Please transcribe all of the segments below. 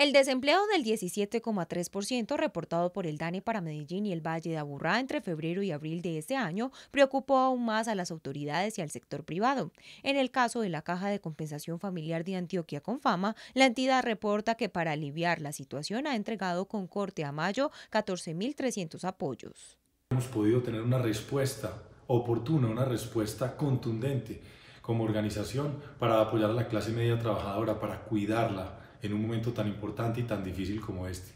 El desempleo del 17,3% reportado por el DANE para Medellín y el Valle de Aburrá entre febrero y abril de este año preocupó aún más a las autoridades y al sector privado. En el caso de la Caja de Compensación Familiar de Antioquia con Fama, la entidad reporta que para aliviar la situación ha entregado con corte a mayo 14.300 apoyos. Hemos podido tener una respuesta oportuna, una respuesta contundente como organización para apoyar a la clase media trabajadora, para cuidarla, en un momento tan importante y tan difícil como este.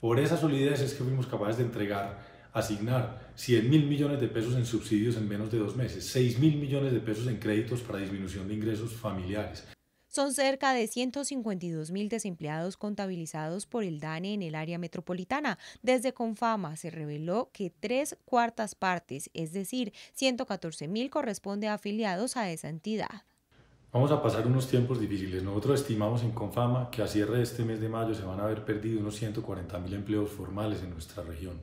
Por esa solidez es que fuimos capaces de entregar, asignar 100 mil millones de pesos en subsidios en menos de dos meses, 6 mil millones de pesos en créditos para disminución de ingresos familiares. Son cerca de 152 mil desempleados contabilizados por el DANE en el área metropolitana. Desde Confama se reveló que tres cuartas partes, es decir, 114.000 corresponde a afiliados a esa entidad. Vamos a pasar unos tiempos difíciles. Nosotros estimamos en Confama que a cierre de este mes de mayo se van a haber perdido unos 140.000 empleos formales en nuestra región.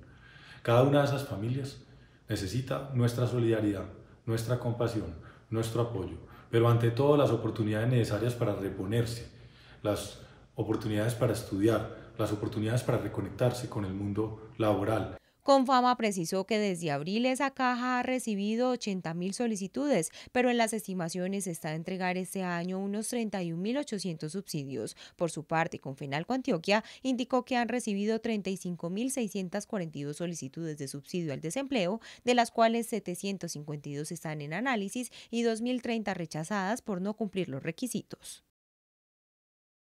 Cada una de esas familias necesita nuestra solidaridad, nuestra compasión, nuestro apoyo, pero ante todo las oportunidades necesarias para reponerse, las oportunidades para estudiar, las oportunidades para reconectarse con el mundo laboral. Confama precisó que desde abril esa caja ha recibido 80.000 solicitudes, pero en las estimaciones está a entregar este año unos 31.800 subsidios. Por su parte, con Antioquia indicó que han recibido 35.642 solicitudes de subsidio al desempleo, de las cuales 752 están en análisis y 2.030 rechazadas por no cumplir los requisitos.